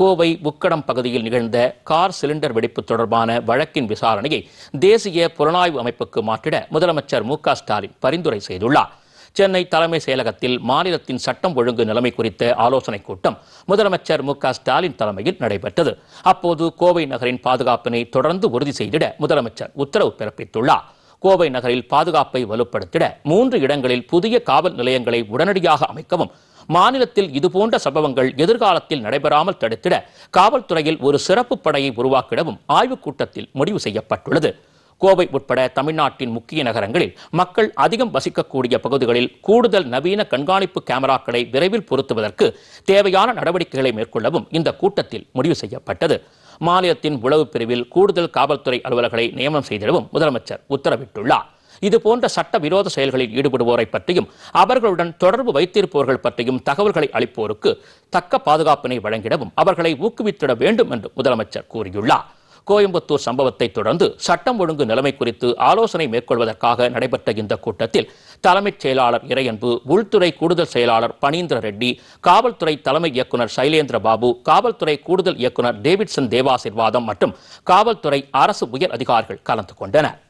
கோவை உக்கடம் பகுதியில் நிகழ்ந்த car cylinder வெடிப்பு தொடர்பான வழக்கின் விசாரணையை தேசிய புலனாய்வு அமைப்புக்கு மாற்றிட முதலமைச்சர் மு ஸ்டாலின் பரிந்துரை செய்துள்ளார் சென்னை தலைமை செயலகத்தில் மாநிலத்தின் சட்டம் ஒழுங்கு நிலைமை குறித்த ஆலோசனைக் கூட்டம் முதலமைச்சர் மு ஸ்டாலின் தலைமையில் நடைபெற்றது அப்போது கோவை நகரின் பாதுகாப்பினை தொடர்ந்து உறுதி செய்திட முதலமைச்சர் உத்தரவு பிறப்பித்துள்ளார் கோவை நகரில் பாதுகாப்பை வலுப்படுத்திட மூன்று இடங்களில் புதிய காவல் நிலையங்களை உடனடியாக அமைக்கவும் மாநிலத்தில் இதுபோன்ற சம்பவங்கள் எதிர்காலத்தில் நடைபெறாமல் தடுத்திட காவல்துறையில் ஒரு சிறப்பு படையை உருவாக்கிடவும் ஆய்வுக் கூட்டத்தில் முடிவு செய்யப்பட்டுள்ளது கோவை உட்பட தமிழ்நாட்டின் முக்கிய நகரங்களில் மக்கள் அதிகம் வசிக்கக்கூடிய பகுதிகளில் கூடுதல் நவீன கண்காணிப்பு கேமராக்களை விரைவில் பொருத்துவதற்கு தேவையான நடவடிக்கைகளை மேற்கொள்ளவும் இந்த கூட்டத்தில் முடிவு செய்யப்பட்டது மாநிலத்தின் உளவு பிரிவில் கூடுதல் காவல்துறை அலுவலர்களை நியமனம் செய்திடவும் முதலமைச்சர் உத்தரவிட்டுள்ளார் இதுபோன்ற சட்ட விரோத செயல்களில் ஈடுபடுவோரை பற்றியும் அவர்களுடன் தொடர்பு வைத்திருப்பவர்கள் பற்றியும் தகவல்களை அளிப்போருக்கு தக்க பாதுகாப்பினை வழங்கிடவும் அவர்களை ஊக்குவித்திட வேண்டும் என்று முதலமைச்சர் கூறியுள்ளார் கோயம்புத்தூர் சம்பவத்தை தொடர்ந்து சட்டம் ஒழுங்கு நிலைமை குறித்து ஆலோசனை மேற்கொள்வதற்காக நடைபெற்ற இந்த கூட்டத்தில் தலைமைச் செயலாளர் இறையன்பு உள்துறை கூடுதல் செயலாளர் பனீந்திர ரெட்டி காவல்துறை தலைமை இயக்குநர் சைலேந்திர பாபு காவல்துறை கூடுதல் இயக்குநர் டேவிட்சன் தேவாசிர்வாதம் மற்றும் காவல்துறை அரசு உயர் அதிகாரிகள் கலந்து கொண்டனர்